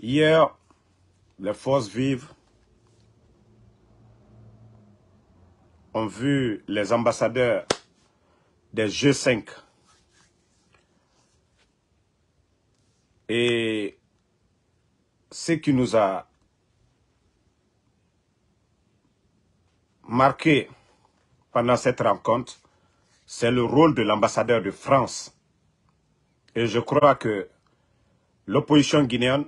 Hier, les forces vives ont vu les ambassadeurs des G5 et ce qui nous a marqué pendant cette rencontre, c'est le rôle de l'ambassadeur de France. Et je crois que l'opposition guinéenne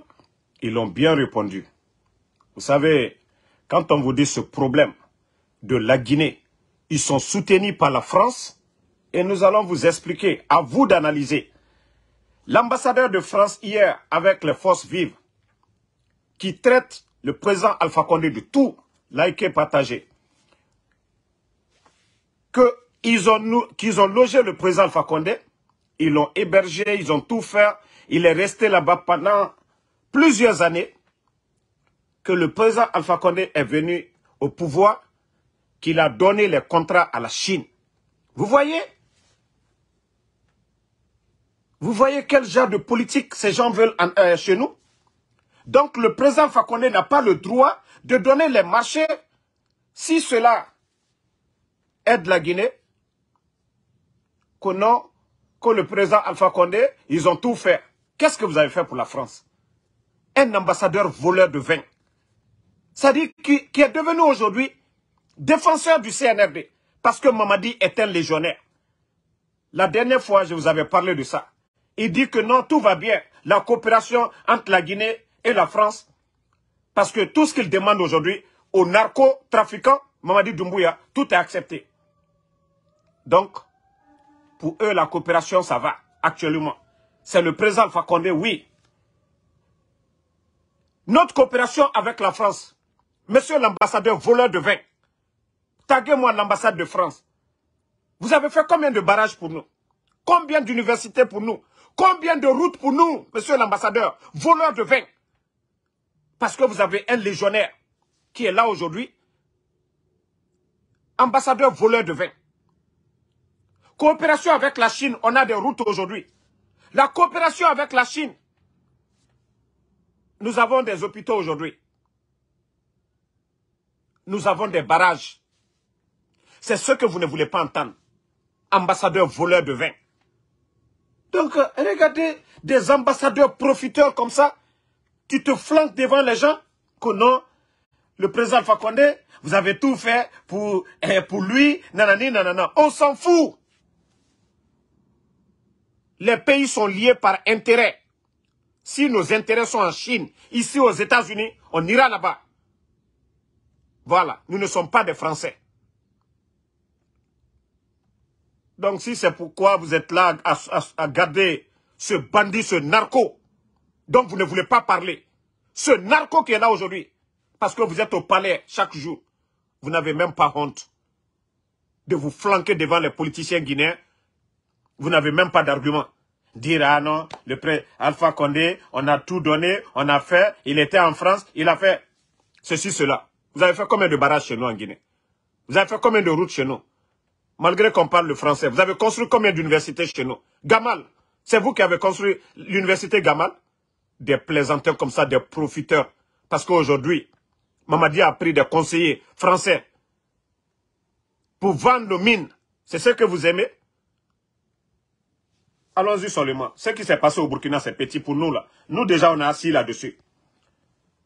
ils l'ont bien répondu. Vous savez, quand on vous dit ce problème de la Guinée, ils sont soutenus par la France et nous allons vous expliquer, à vous d'analyser. L'ambassadeur de France hier, avec les forces vives, qui traite le président Alpha Condé de tout, likez, partagé, ont, qu'ils ont logé le président Alpha Condé, ils l'ont hébergé, ils ont tout fait, il est resté là-bas pendant plusieurs années que le président Alpha Condé est venu au pouvoir, qu'il a donné les contrats à la Chine. Vous voyez Vous voyez quel genre de politique ces gens veulent euh, chez nous Donc le président Alpha Condé n'a pas le droit de donner les marchés si cela aide la Guinée, que non, que le président Alpha Condé, ils ont tout fait. Qu'est-ce que vous avez fait pour la France un ambassadeur voleur de vin. C'est-à-dire qui, est devenu aujourd'hui défenseur du CNRD. Parce que Mamadi est un légionnaire. La dernière fois, je vous avais parlé de ça. Il dit que non, tout va bien. La coopération entre la Guinée et la France. Parce que tout ce qu'il demande aujourd'hui aux narcotrafiquants, Mamadi Doumbouya, tout est accepté. Donc, pour eux, la coopération, ça va, actuellement. C'est le président Fakonde, oui, notre coopération avec la France. Monsieur l'ambassadeur voleur de vin, taguez-moi l'ambassade de France. Vous avez fait combien de barrages pour nous Combien d'universités pour nous Combien de routes pour nous, monsieur l'ambassadeur Voleur de vin. Parce que vous avez un légionnaire qui est là aujourd'hui. Ambassadeur voleur de vin. Coopération avec la Chine, on a des routes aujourd'hui. La coopération avec la Chine, nous avons des hôpitaux aujourd'hui. Nous avons des barrages. C'est ce que vous ne voulez pas entendre. Ambassadeurs voleurs de vin. Donc, euh, regardez, des ambassadeurs profiteurs comme ça, Tu te flanques devant les gens, que non, le président Fakonde, vous avez tout fait pour, eh, pour lui, nanani, nanana. On s'en fout. Les pays sont liés par intérêt. Si nos intérêts sont en Chine, ici aux États-Unis, on ira là-bas. Voilà, nous ne sommes pas des Français. Donc si c'est pourquoi vous êtes là à, garder ce bandit, ce narco, dont vous ne voulez pas parler, ce narco qui est là aujourd'hui, parce que vous êtes au palais chaque jour, vous n'avez même pas honte de vous flanquer devant les politiciens guinéens, vous n'avez même pas d'argument. Dire, ah non, le pré Alpha Condé, on a tout donné, on a fait, il était en France, il a fait ceci, cela. Vous avez fait combien de barrages chez nous en Guinée Vous avez fait combien de routes chez nous Malgré qu'on parle le français, vous avez construit combien d'universités chez nous Gamal, c'est vous qui avez construit l'université Gamal Des plaisanteurs comme ça, des profiteurs. Parce qu'aujourd'hui, Mamadi a pris des conseillers français pour vendre nos mines. C'est ce que vous aimez Allons-y seulement. Ce qui s'est passé au Burkina, c'est petit pour nous. là. Nous, déjà, on est assis là-dessus.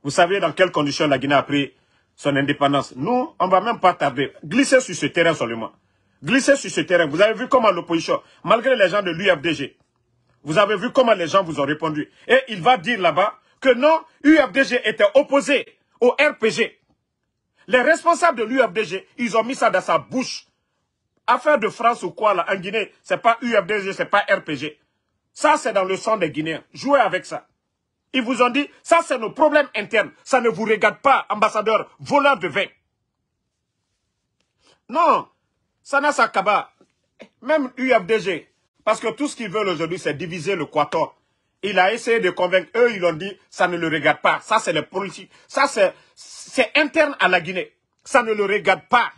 Vous savez dans quelles conditions la Guinée a pris son indépendance. Nous, on ne va même pas tarder. Glissez sur ce terrain seulement. Glissez sur ce terrain. Vous avez vu comment l'opposition, malgré les gens de l'UFDG, vous avez vu comment les gens vous ont répondu. Et il va dire là-bas que non, UFDG était opposé au RPG. Les responsables de l'UFDG, ils ont mis ça dans sa bouche. Affaire de France ou quoi, là, en Guinée, c'est pas UFDG, c'est pas RPG. Ça, c'est dans le sang des Guinéens. Jouez avec ça. Ils vous ont dit, ça, c'est nos problèmes internes. Ça ne vous regarde pas, ambassadeur, voleur de vin. Non, ça n'a Même UFDG. Parce que tout ce qu'ils veulent aujourd'hui, c'est diviser le Quator. Il a essayé de convaincre. Eux, ils l'ont dit, ça ne le regarde pas. Ça, c'est les politiques. Ça, c'est interne à la Guinée. Ça ne le regarde pas.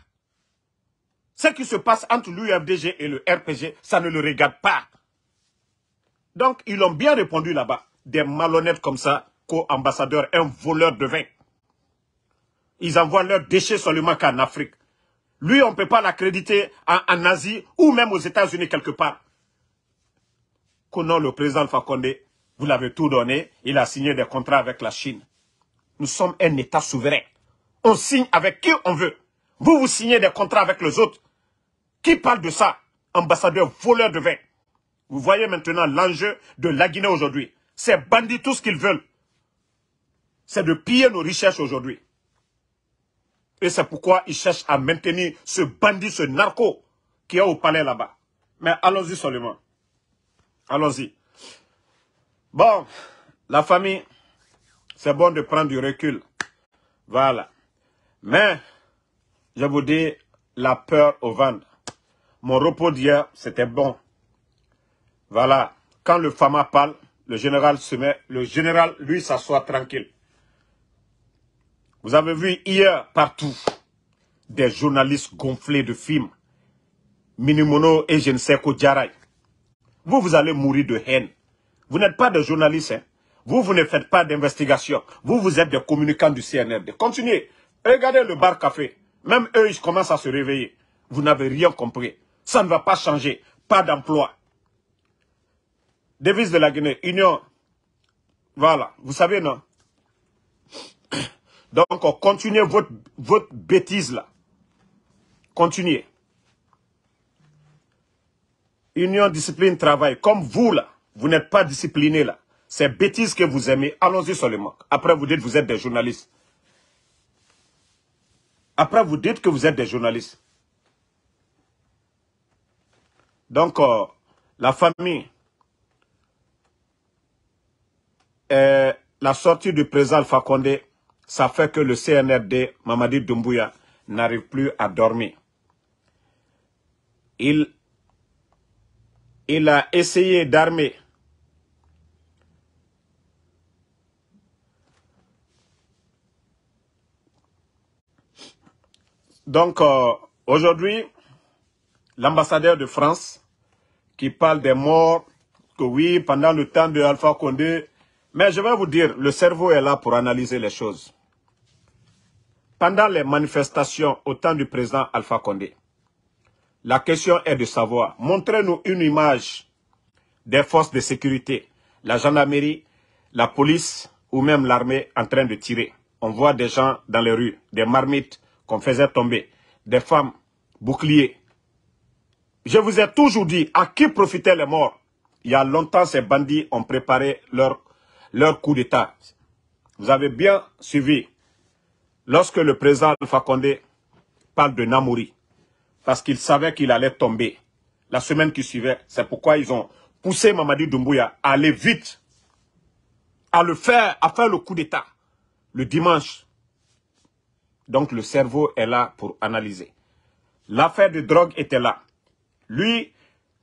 Ce qui se passe entre l'UFDG et le RPG, ça ne le regarde pas. Donc, ils ont bien répondu là-bas. Des malhonnêtes comme ça, co-ambassadeurs, un voleur de vin. Ils envoient leurs déchets seulement qu'en Afrique. Lui, on ne peut pas l'accréditer en, Asie ou même aux États-Unis quelque part. Connant le président Fakonde, vous l'avez tout donné, il a signé des contrats avec la Chine. Nous sommes un État souverain. On signe avec qui on veut. Vous, vous signez des contrats avec les autres. Qui parle de ça Ambassadeur voleur de vin. Vous voyez maintenant l'enjeu de la Guinée aujourd'hui. Ces bandits, tout ce qu'ils veulent, c'est de piller nos richesses aujourd'hui. Et c'est pourquoi ils cherchent à maintenir ce bandit, ce narco qui est au palais là-bas. Mais allons-y seulement. Allons-y. Bon, la famille, c'est bon de prendre du recul. Voilà. Mais, je vous dis, la peur au ventre. Mon repos d'hier, c'était bon. Voilà. Quand le Fama parle, le général se met, le général, lui, s'assoit tranquille. Vous avez vu hier partout des journalistes gonflés de films. Minimono et je ne sais quoi, Vous, vous allez mourir de haine. Vous n'êtes pas des journalistes. Hein. Vous, vous ne faites pas d'investigation. Vous, vous êtes des communicants du CNRD. Continuez. Regardez le bar café. Même eux, ils commencent à se réveiller. Vous n'avez rien compris. Ça ne va pas changer. Pas d'emploi. Devise de la Guinée, Union. Voilà, vous savez, non Donc, oh, continuez votre, bêtise là. Continuez. Union, discipline, travail. Comme vous là, vous n'êtes pas discipliné là. C'est bêtise que vous aimez. Allons-y seulement. Après, vous dites que vous êtes des journalistes. Après, vous dites que vous êtes des journalistes. Donc, euh, la famille, la sortie du président Alpha ça fait que le CNRD, Mamadi Doumbouya, n'arrive plus à dormir. Il, a essayé d'armer Donc, euh, aujourd'hui, l'ambassadeur de France qui parle des morts, que oui, pendant le temps de Alpha Condé. Mais je vais vous dire, le cerveau est là pour analyser les choses. Pendant les manifestations au temps du président Alpha Condé, la question est de savoir, montrez-nous une image des forces de sécurité, la gendarmerie, la police ou même l'armée en train de tirer. On voit des gens dans les rues, des marmites qu'on faisait tomber, des femmes, boucliers, je vous ai toujours dit à qui profitaient les morts. Il y a longtemps, ces bandits ont préparé leur, leur coup d'État. Vous avez bien suivi lorsque le président Alpha Condé parle de Namouri, parce qu'il savait qu'il allait tomber. La semaine qui suivait, c'est pourquoi ils ont poussé Mamadi Doumbouya à aller vite, à le faire, à faire le coup d'État le dimanche. Donc le cerveau est là pour analyser. L'affaire de drogue était là. Lui,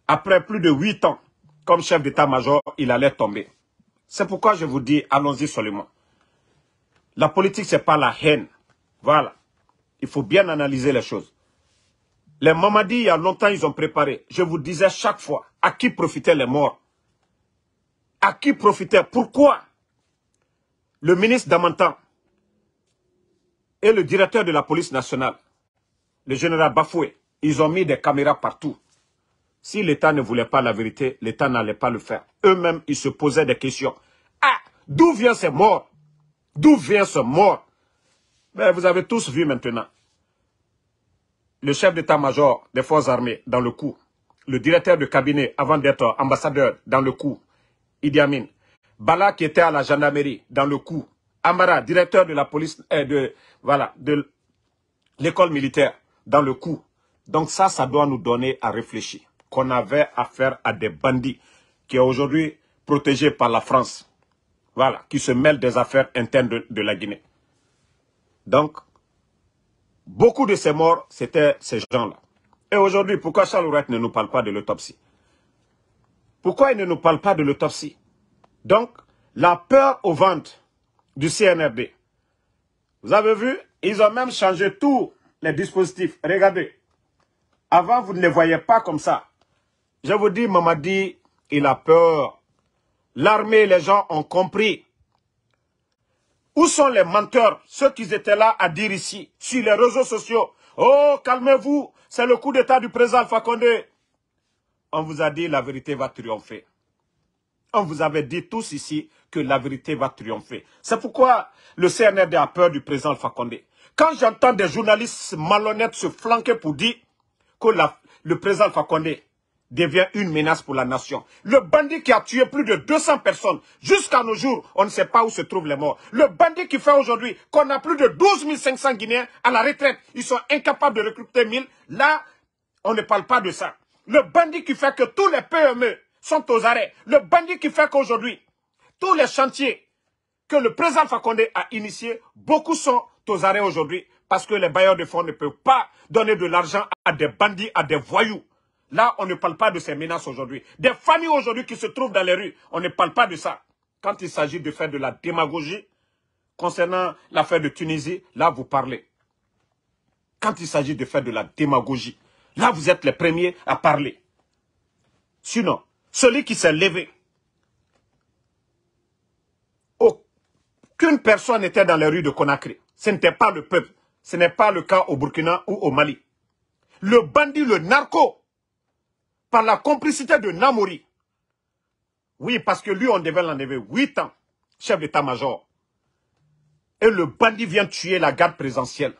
après plus de huit ans, comme chef d'état-major, il allait tomber. C'est pourquoi je vous dis, allons-y seulement. La politique, ce n'est pas la haine. Voilà. Il faut bien analyser les choses. Les mamadis, il y a longtemps, ils ont préparé. Je vous disais chaque fois, à qui profitaient les morts À qui profitaient Pourquoi Le ministre Damantan et le directeur de la police nationale, le général Bafoué, ils ont mis des caméras partout. Si l'État ne voulait pas la vérité, l'État n'allait pas le faire. Eux-mêmes, ils se posaient des questions. Ah, d'où vient ce mort D'où vient ce mort ben, Vous avez tous vu maintenant. Le chef d'état-major des forces armées dans le coup. Le directeur de cabinet avant d'être ambassadeur dans le coup. Idi Amin. Bala qui était à la gendarmerie dans le coup. Amara, directeur de la police, euh, de, voilà, de l'école militaire dans le coup. Donc ça, ça doit nous donner à réfléchir qu'on avait affaire à des bandits qui est aujourd'hui protégés par la France. Voilà, qui se mêlent des affaires internes de, la Guinée. Donc, beaucoup de ces morts, c'était ces gens-là. Et aujourd'hui, pourquoi Charles Ouret ne nous parle pas de l'autopsie Pourquoi il ne nous parle pas de l'autopsie Donc, la peur aux ventes du CNRD. Vous avez vu, ils ont même changé tous les dispositifs. Regardez, avant, vous ne les voyez pas comme ça. Je vous dis, Mamadi, il a peur. L'armée, les gens ont compris. Où sont les menteurs, ceux qui étaient là à dire ici, sur les réseaux sociaux Oh, calmez-vous, c'est le coup d'état du président Alpha On vous a dit la vérité va triompher. On vous avait dit tous ici que la vérité va triompher. C'est pourquoi le CNRD a peur du président Alpha Quand j'entends des journalistes malhonnêtes se flanquer pour dire que le président Alpha devient une menace pour la nation. Le bandit qui a tué plus de 200 personnes, jusqu'à nos jours, on ne sait pas où se trouvent les morts. Le bandit qui fait aujourd'hui qu'on a plus de 12 500 Guinéens à la retraite, ils sont incapables de recruter 1000, là, on ne parle pas de ça. Le bandit qui fait que tous les PME e sont aux arrêts, le bandit qui fait qu'aujourd'hui, tous les chantiers que le président Fakonde a initiés, beaucoup sont aux arrêts aujourd'hui parce que les bailleurs de fonds ne peuvent pas donner de l'argent à des bandits, à des voyous. Là, on ne parle pas de ces menaces aujourd'hui. Des familles aujourd'hui qui se trouvent dans les rues, on ne parle pas de ça. Quand il s'agit de faire de la démagogie concernant l'affaire de Tunisie, là, vous parlez. Quand il s'agit de faire de la démagogie, là, vous êtes les premiers à parler. Sinon, celui qui s'est levé, aucune personne n'était dans les rues de Conakry. Ce n'était pas le peuple. Ce n'est pas le cas au Burkina ou au Mali. Le bandit, le narco, par la complicité de Namori. Oui, parce que lui, on devait l'enlever 8 ans, chef d'état-major. Et le bandit vient tuer la garde présidentielle.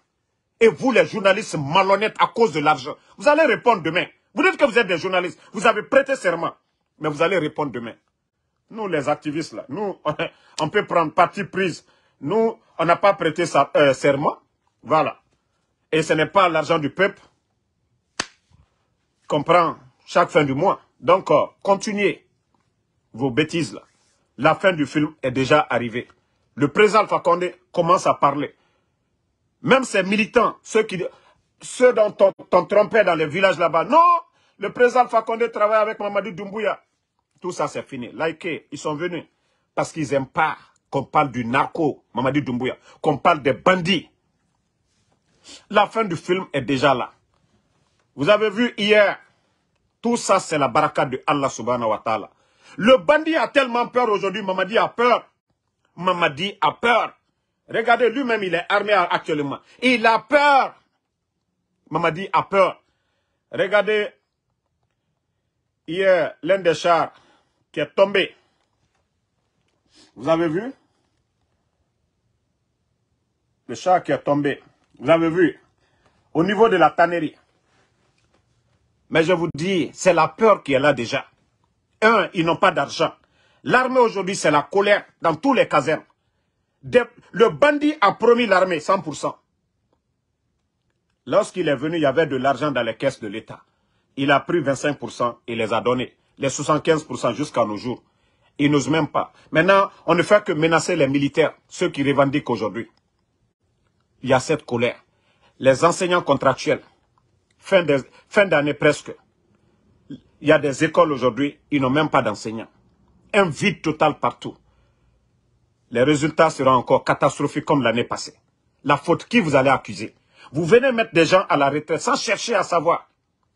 Et vous, les journalistes malhonnêtes à cause de l'argent, vous allez répondre demain. Vous dites que vous êtes des journalistes, vous avez prêté serment, mais vous allez répondre demain. Nous, les activistes, là, nous, on peut prendre partie prise. Nous, on n'a pas prêté euh, serment. Voilà. Et ce n'est pas l'argent du peuple. Comprends chaque fin du mois. Donc, euh, continuez vos bêtises là. La fin du film est déjà arrivée. Le président Fakonde commence à parler. Même ses militants, ceux, qui, ceux dont on, trompait dans les villages là-bas. Non, le président Fakonde travaille avec Mamadou Doumbouya. Tout ça, c'est fini. Likez, ils sont venus parce qu'ils n'aiment pas qu'on parle du narco, Mamadi Doumbouya, qu'on parle des bandits. La fin du film est déjà là. Vous avez vu hier tout ça, c'est la baraka de Allah subhanahu wa ta'ala. Le bandit a tellement peur aujourd'hui, Mamadi a peur. Mamadi a peur. Regardez, lui-même, il est armé actuellement. Il a peur. Mamadi a peur. Regardez, hier, l'un des chars qui est tombé. Vous avez vu Le char qui est tombé. Vous avez vu Au niveau de la tannerie. Mais je vous dis, c'est la peur qui est là déjà. Un, ils n'ont pas d'argent. L'armée aujourd'hui, c'est la colère dans tous les casernes. le bandit a promis l'armée 100%. Lorsqu'il est venu, il y avait de l'argent dans les caisses de l'État. Il a pris 25% et les a donnés. Les 75% jusqu'à nos jours. Ils n'osent même pas. Maintenant, on ne fait que menacer les militaires, ceux qui revendiquent aujourd'hui. Il y a cette colère. Les enseignants contractuels, fin d'année presque, il y a des écoles aujourd'hui, ils n'ont même pas d'enseignants. Un vide total partout. Les résultats seront encore catastrophiques comme l'année passée. La faute, qui vous allez accuser Vous venez mettre des gens à la retraite sans chercher à savoir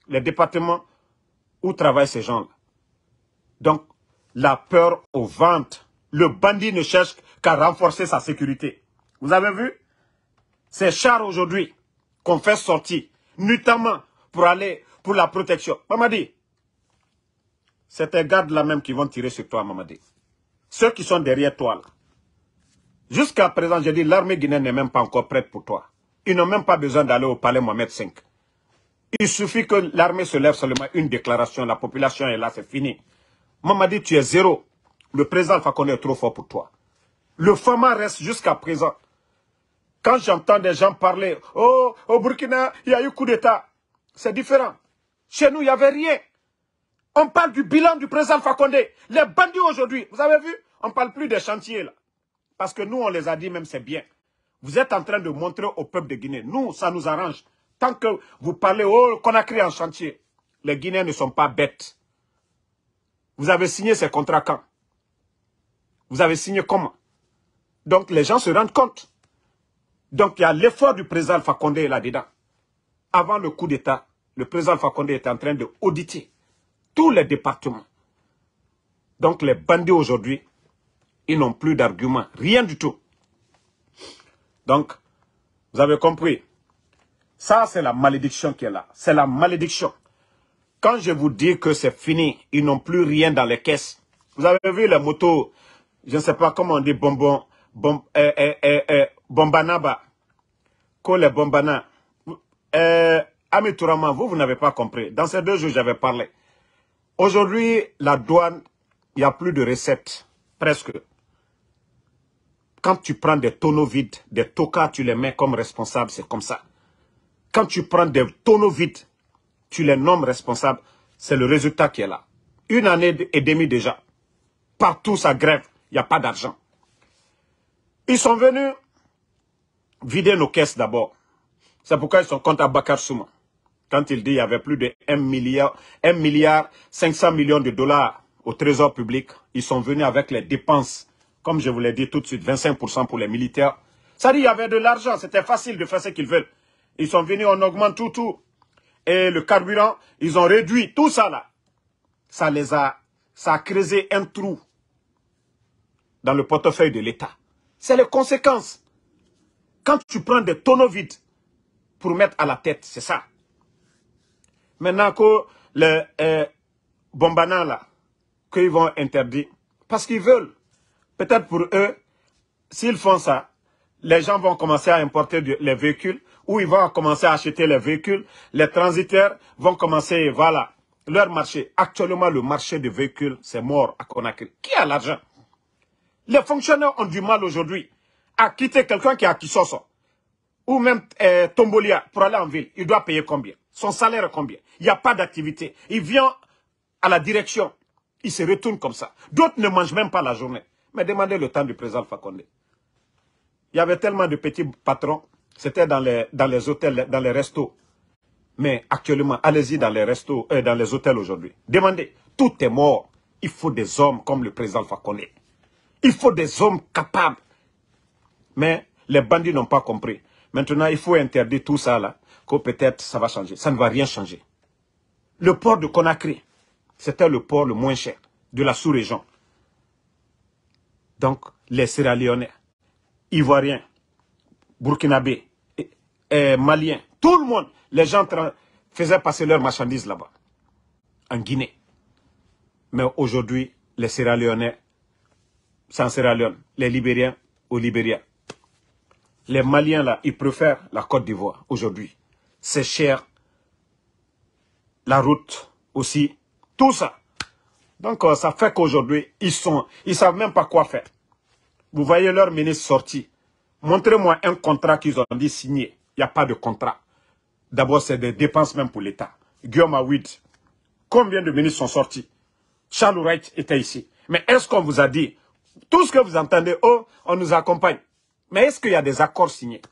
les départements où travaillent ces gens-là. Donc, la peur au ventes. Le bandit ne cherche qu'à renforcer sa sécurité. Vous avez vu Ces chars aujourd'hui qu'on fait sortir, notamment pour aller pour la protection. Mamadi, c'est tes gardes là même qui vont tirer sur toi, Mamadi. Ceux qui sont derrière toi là. Jusqu'à présent, j'ai dit, l'armée guinéenne n'est même pas encore prête pour toi. Ils n'ont même pas besoin d'aller au palais Mohamed V. Il suffit que l'armée se lève seulement une déclaration, la population est là, c'est fini. Mamadi, tu es zéro. Le président qu'on est trop fort pour toi. Le format reste jusqu'à présent quand j'entends des gens parler, oh, au Burkina, il y a eu coup d'État, c'est différent. Chez nous, il n'y avait rien. On parle du bilan du président Fakonde. Les bandits aujourd'hui, vous avez vu, on ne parle plus des chantiers là. Parce que nous, on les a dit même, c'est bien. Vous êtes en train de montrer au peuple de Guinée. Nous, ça nous arrange. Tant que vous parlez, oh, qu'on a créé un chantier. Les Guinéens ne sont pas bêtes. Vous avez signé ces contrats quand Vous avez signé comment Donc les gens se rendent compte. Donc il y a l'effort du président Fakonde là-dedans. Avant le coup d'État, le président Fakonde était en train de tous les départements. Donc les bandits aujourd'hui, ils n'ont plus d'arguments, rien du tout. Donc, vous avez compris, ça c'est la malédiction qui est là, c'est la malédiction. Quand je vous dis que c'est fini, ils n'ont plus rien dans les caisses. Vous avez vu les motos, je ne sais pas comment on dit bonbon, Bom, eh, eh, eh, Bombana Bombana. vous, vous n'avez pas compris. Dans ces deux jours, j'avais parlé. Aujourd'hui, la douane, il n'y a plus de recettes. Presque. Quand tu prends des tonneaux vides, des tocas, tu les mets comme responsables, c'est comme ça. Quand tu prends des tonneaux vides, tu les nommes responsables, c'est le résultat qui est là. Une année et demie déjà. Partout, ça grève. Il n'y a pas d'argent. Ils sont venus vider nos caisses d'abord. C'est pourquoi ils sont contre Abakar Souma. Quand il dit qu'il y avait plus de 1 milliard, 1 milliard 500 millions de dollars au trésor public, ils sont venus avec les dépenses, comme je vous l'ai dit tout de suite, 25% pour les militaires. Ça dit qu'il y avait de l'argent, c'était facile de faire ce qu'ils veulent. Ils sont venus, on augmente tout, tout. Et le carburant, ils ont réduit tout ça là. Ça les a, ça a creusé un trou dans le portefeuille de l'État. C'est les conséquences. Quand tu prends des tonneaux vides pour mettre à la tête, c'est ça. Maintenant que les euh, Bombana, là, qu'ils vont interdire, parce qu'ils veulent, peut-être pour eux, s'ils font ça, les gens vont commencer à importer les véhicules, ou ils vont commencer à acheter les véhicules, les transiteurs vont commencer, voilà, leur marché. Actuellement, le marché des véhicules, c'est mort à Conakry. Qui a l'argent les fonctionnaires ont du mal aujourd'hui à quitter quelqu'un qui a à Kissoso ou même euh, Tombolia pour aller en ville. Il doit payer combien Son salaire est combien Il n'y a pas d'activité. Il vient à la direction. Il se retourne comme ça. D'autres ne mangent même pas la journée. Mais demandez le temps du président Fakonde. Il y avait tellement de petits patrons. C'était dans les, dans les hôtels, dans les restos. Mais actuellement, allez-y dans les restos, euh, dans les hôtels aujourd'hui. Demandez. Tout est mort. Il faut des hommes comme le président Fakonde. Il faut des hommes capables. Mais les bandits n'ont pas compris. Maintenant, il faut interdire tout ça là, que peut-être ça va changer. Ça ne va rien changer. Le port de Conakry, c'était le port le moins cher de la sous-région. Donc, les Sierra Leone, Ivoiriens, Burkinabés, et, Maliens, tout le monde, les gens faisaient passer leurs marchandises là-bas, en Guinée. Mais aujourd'hui, les Sierra Leone ça sera Les Libériens au Libéria. Les Maliens, là, ils préfèrent la Côte d'Ivoire aujourd'hui. C'est cher. La route aussi. Tout ça. Donc, euh, ça fait qu'aujourd'hui, ils sont, ils savent même pas quoi faire. Vous voyez leurs ministres sortis. Montrez-moi un contrat qu'ils ont dit signé. Il n'y a pas de contrat. D'abord, c'est des dépenses même pour l'État. Guillaume Awid, combien de ministres sont sortis Charles Wright était ici. Mais est-ce qu'on vous a dit, tout ce que vous entendez, oh, on nous accompagne. Mais est-ce qu'il y a des accords signés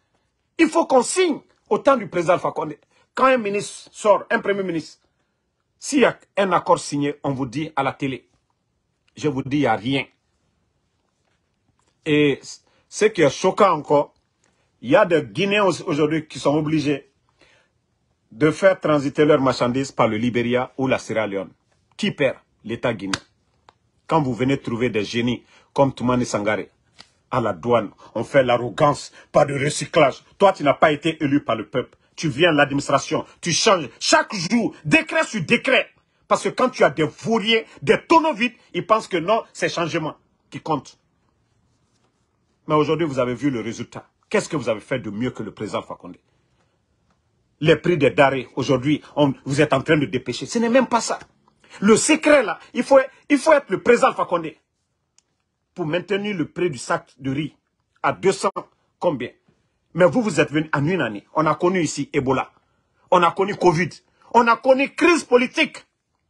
Il faut qu'on signe au temps du président Fakonde. Quand un ministre sort, un premier ministre, s'il y a un accord signé, on vous dit à la télé. Je vous dis, il n'y a rien. Et ce qui est choquant encore, il y a des Guinéens aujourd'hui qui sont obligés de faire transiter leurs marchandises par le Libéria ou la Sierra Leone. Qui perd L'État guinéen. Quand vous venez trouver des génies comme Toumani Sangare À la douane, on fait l'arrogance, pas de recyclage. Toi, tu n'as pas été élu par le peuple. Tu viens à l'administration, tu changes chaque jour, décret sur décret. Parce que quand tu as des fourriers, des tonneaux vides, ils pensent que non, c'est changement qui compte. Mais aujourd'hui, vous avez vu le résultat. Qu'est-ce que vous avez fait de mieux que le président Fakonde Les prix des darés, aujourd'hui, vous êtes en train de dépêcher. Ce n'est même pas ça. Le secret, là, il il faut être le président Fakonde pour maintenir le prix du sac de riz à 200 combien Mais vous, vous êtes venus en une année. On a connu ici Ebola. On a connu Covid. On a connu crise politique.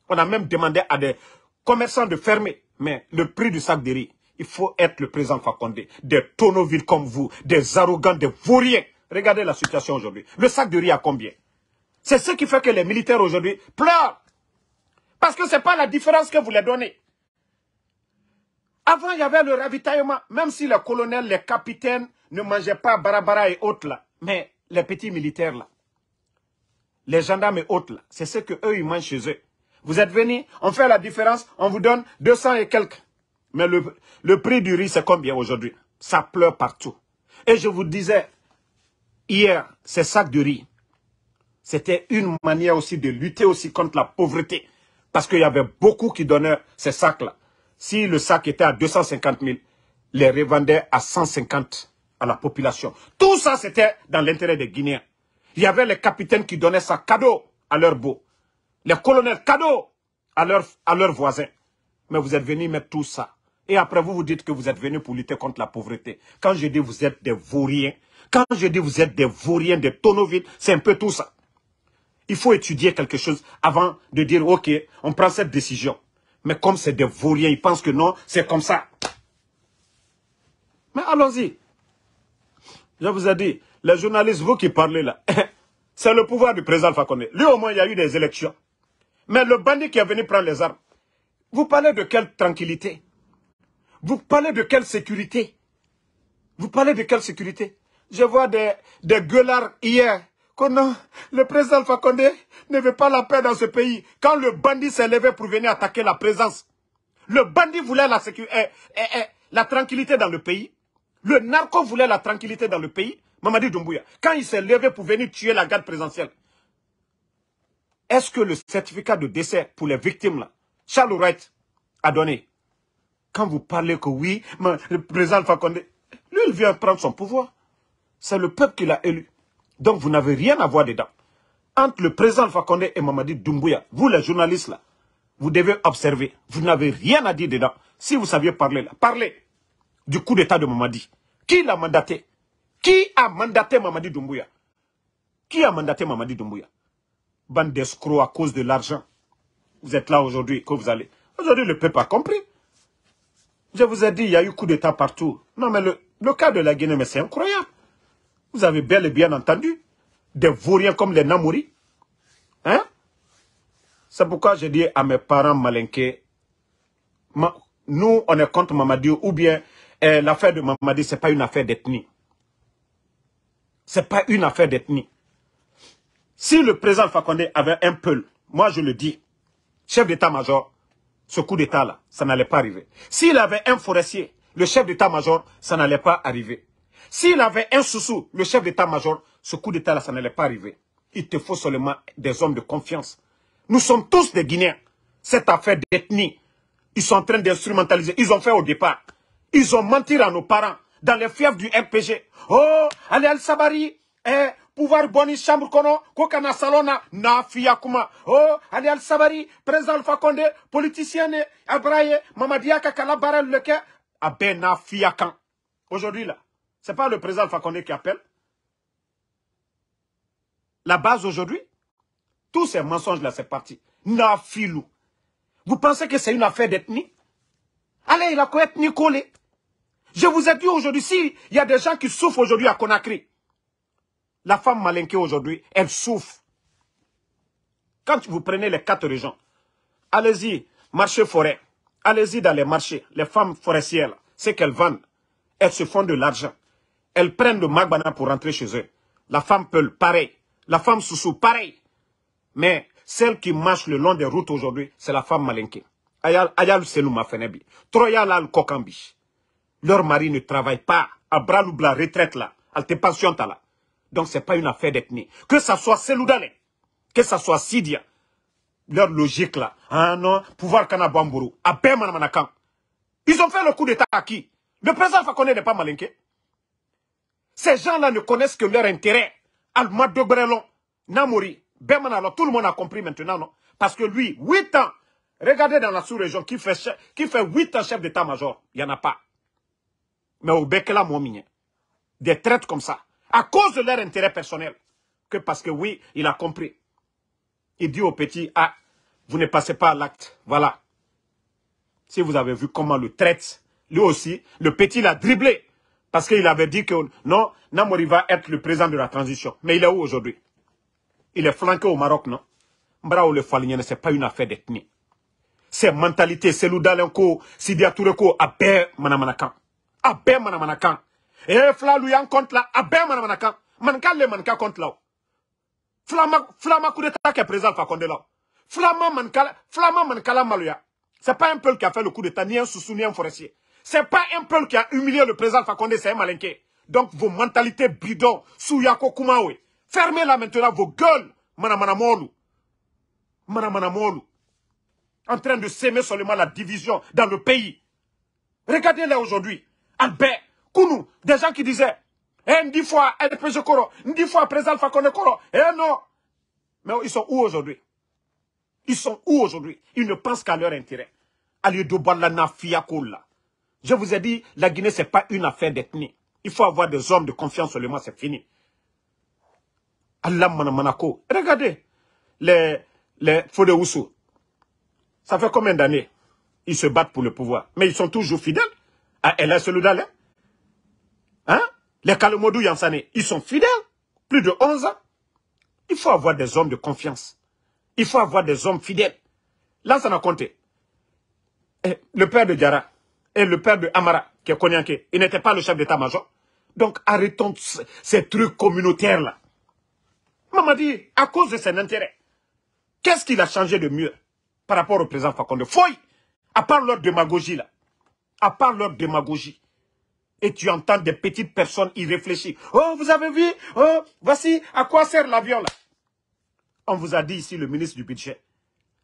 On a même demandé à des commerçants de fermer. Mais le prix du sac de riz, il faut être le président Fakonde. Des vides comme vous, des arrogants, des vauriens. Regardez la situation aujourd'hui. Le sac de riz à combien C'est ce qui fait que les militaires aujourd'hui pleurent. Parce que ce n'est pas la différence que vous les donnez. Avant, il y avait le ravitaillement, même si les colonels, les capitaines ne mangeaient pas Barabara et autres là. Mais les petits militaires là, les gendarmes et autres là, c'est ce qu'eux, eux ils mangent chez eux. Vous êtes venus, on fait la différence, on vous donne 200 et quelques. Mais le, prix du riz, c'est combien aujourd'hui Ça pleure partout. Et je vous disais, hier, ces sacs de riz, c'était une manière aussi de lutter aussi contre la pauvreté. Parce qu'il y avait beaucoup qui donnaient ces sacs-là. Si le sac était à 250 000, les revendait à 150 à la population. Tout ça, c'était dans l'intérêt des Guinéens. Il y avait les capitaines qui donnaient ça cadeau à leurs beaux. Les colonels cadeau à leurs, à leurs voisins. Mais vous êtes venus mettre tout ça. Et après, vous vous dites que vous êtes venus pour lutter contre la pauvreté. Quand je dis vous êtes des vauriens, quand je dis vous êtes des vauriens, des tonneaux c'est un peu tout ça. Il faut étudier quelque chose avant de dire, OK, on prend cette décision. Mais comme c'est des vauriens, ils pensent que non, c'est comme ça. Mais allons-y. Je vous ai dit, les journalistes, vous qui parlez là, c'est le pouvoir du président Fakonde. Lui au moins, il y a eu des élections. Mais le bandit qui est venu prendre les armes, vous parlez de quelle tranquillité Vous parlez de quelle sécurité Vous parlez de quelle sécurité Je vois des, des gueulards hier le président Alpha ne veut pas la paix dans ce pays. Quand le bandit s'est levé pour venir attaquer la présence, le bandit voulait la, sécurité, eh, eh, eh, la tranquillité dans le pays. Le narco voulait la tranquillité dans le pays. Mamadi Doumbouya, quand il s'est levé pour venir tuer la garde présidentielle, est-ce que le certificat de décès pour les victimes, là, Charles Wright a donné Quand vous parlez que oui, le président Alpha lui, il vient prendre son pouvoir. C'est le peuple qui l'a élu. Donc vous n'avez rien à voir dedans. Entre le président Fakonde et Mamadi Doumbouya, vous les journalistes là, vous devez observer. Vous n'avez rien à dire dedans. Si vous saviez parler là, parlez du coup d'état de Mamadi. Qui l'a mandaté Qui a mandaté Mamadi Doumbouya Qui a mandaté Mamadi Doumbouya Bande d'escrocs à cause de l'argent. Vous êtes là aujourd'hui, que vous allez. Aujourd'hui, le peuple a compris. Je vous ai dit, il y a eu coup d'état partout. Non, mais le, le cas de la Guinée, mais c'est incroyable. Vous avez bel et bien entendu. Des vauriens comme les Namouris. Hein? C'est pourquoi je dis à mes parents malinqués, nous, on est contre Mamadiou, ou bien eh, l'affaire de Mamadi, ce n'est pas une affaire d'ethnie. Ce n'est pas une affaire d'ethnie. Si le président Fakonde avait un peu, moi je le dis, chef d'état-major, ce coup d'état-là, ça n'allait pas arriver. S'il avait un forestier, le chef d'état-major, ça n'allait pas arriver. S'il avait un sous-sous, le chef d'état-major, ce coup d'état-là, ça n'allait pas arriver. Il te faut seulement des hommes de confiance. Nous sommes tous des Guinéens. Cette affaire d'ethnie, ils sont en train d'instrumentaliser. Ils ont fait au départ. Ils ont menti à nos parents dans les fièvres du RPG. Oh, allez Al-Sabari, hein, pouvoir boni chambre kono, kokana salona, na Oh, allez Al-Sabari, président Alpha Condé, politicien, Abraye, Mamadiaka, Kalabara, Leke, abe ah na fiakan. Aujourd'hui là, ce n'est pas le président Alpha qui appelle. La base aujourd'hui, tous ces mensonges-là, c'est parti. Nafilou. Vous pensez que c'est une affaire d'ethnie Allez, il a quoi ethnie collée Je vous ai dit aujourd'hui, s'il y a des gens qui souffrent aujourd'hui à Conakry, la femme malinquée aujourd'hui, elle souffre. Quand vous prenez les quatre régions, allez-y, marché forêt, allez-y dans les marchés, les femmes forestières, ce qu'elles vendent, elles se font de l'argent. Elles prennent le magbana pour rentrer chez eux. La femme Peul, pareil. La femme Soussou, pareil. Mais celle qui marche le long des routes aujourd'hui, c'est la femme malinké. Ayal, ayal Selouma Fenebi. Troya kokambish. Kokambi. Leur mari ne travaille pas. À retraite là. Elle te patiente là. Donc c'est pas une affaire d'ethnie. Que ça soit Seloudane, que ça soit Sidia, leur logique là. Ah non, pouvoir Kanabamburu. À ah ben, Ils ont fait le coup d'état à qui Le président Fakone n'est pas malinqué. Ces gens-là ne connaissent que leur intérêt. de Brelon, Namori, Bemanalo, tout le monde a compris maintenant, non Parce que lui, 8 ans, regardez dans la sous-région, qui fait, qui fait 8 ans chef d'état-major, il n'y en a pas. Mais au Bekela mine. des traites comme ça, à cause de leur intérêt personnel, que parce que oui, il a compris. Il dit au petit, ah, vous ne passez pas à l'acte, voilà. Si vous avez vu comment le traite, lui aussi, le petit l'a dribblé. Parce qu'il avait dit que non, Namori va être le président de la transition. Mais il est où aujourd'hui Il est flanqué au Maroc, non le Falinien, ce n'est pas une affaire d'ethnie. C'est mentalité, c'est l'Oudalenko, Sidia Toureko, abem Manamanakan. Abé Manamanakan. Et Fla lui compte là, Abé Manamanakan. Manka le Manka compte là. Flama, coup d'état qui est présent Fakonde là. Flama Mankala, Flama Mankala Maluya. C'est pas un peuple qui a fait le coup d'état, ni un sous ni un forestier. C'est pas un peuple qui a humilié le président Fakonde, c'est un malinqué. Donc vos mentalités bidons, Yako Kumawe. Fermez-la maintenant vos gueules, Manamanamolu. Manamanamolu. En train de s'aimer seulement la division dans le pays. Regardez les aujourd'hui. Albert, Kounou, des gens qui disaient, eh, dix fois Koro, dix fois président Fakonde Koro, eh non. Mais ils sont où aujourd'hui Ils sont où aujourd'hui Ils ne pensent qu'à leur intérêt. Allez, Dobalana là. Je vous ai dit, la Guinée, ce n'est pas une affaire d'ethnie. Il faut avoir des hommes de confiance seulement, c'est fini. Allah Manamanako. Regardez les, les Ça fait combien d'années ils se battent pour le pouvoir Mais ils sont toujours fidèles à El hein? hein Les Kalomodou Yansane, ils sont fidèles. Plus de 11 ans. Il faut avoir des hommes de confiance. Il faut avoir des hommes fidèles. Là, ça n'a compté. Eh, le père de Diara, et le père de Amara, qui est Konyanké, il n'était pas le chef d'état-major. Donc arrêtons ces trucs communautaires-là. Maman dit, à cause de ses intérêts, qu'est-ce qu'il a changé de mieux par rapport au président Fakonde Foy, à part leur démagogie là, à part leur démagogie, et tu entends des petites personnes y réfléchir. Oh, vous avez vu Oh, voici à quoi sert l'avion là. On vous a dit ici, le ministre du budget,